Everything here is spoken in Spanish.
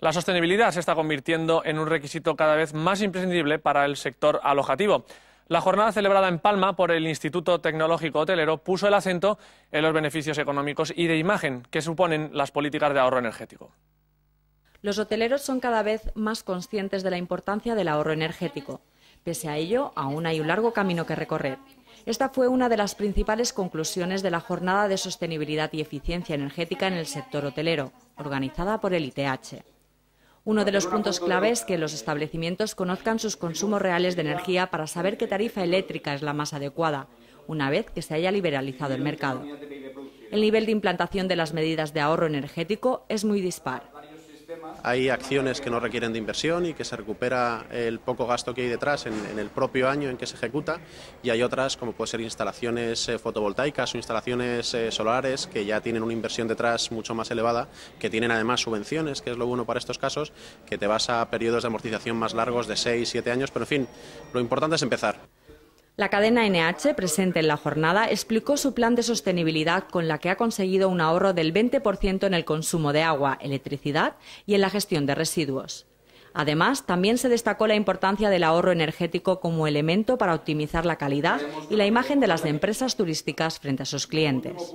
La sostenibilidad se está convirtiendo en un requisito cada vez más imprescindible para el sector alojativo. La jornada celebrada en Palma por el Instituto Tecnológico Hotelero puso el acento en los beneficios económicos y de imagen que suponen las políticas de ahorro energético. Los hoteleros son cada vez más conscientes de la importancia del ahorro energético. Pese a ello, aún hay un largo camino que recorrer. Esta fue una de las principales conclusiones de la Jornada de Sostenibilidad y Eficiencia Energética en el sector hotelero, organizada por el ITH. Uno de los puntos clave es que los establecimientos conozcan sus consumos reales de energía para saber qué tarifa eléctrica es la más adecuada, una vez que se haya liberalizado el mercado. El nivel de implantación de las medidas de ahorro energético es muy dispar hay acciones que no requieren de inversión y que se recupera el poco gasto que hay detrás en, el propio año en que se ejecuta y hay otras como puede ser instalaciones eh, fotovoltaicas o instalaciones eh, solares que ya tienen una inversión detrás mucho más elevada, que tienen además subvenciones, que es lo bueno para estos casos, que te vas a periodos de amortización más largos de 6, 7 años, pero en fin, lo importante es empezar. La cadena NH, presente en la jornada, explicó su plan de sostenibilidad con la que ha conseguido un ahorro del 20% en el consumo de agua, electricidad y en la gestión de residuos. Además, también se destacó la importancia del ahorro energético como elemento para optimizar la calidad y la imagen de las empresas turísticas frente a sus clientes.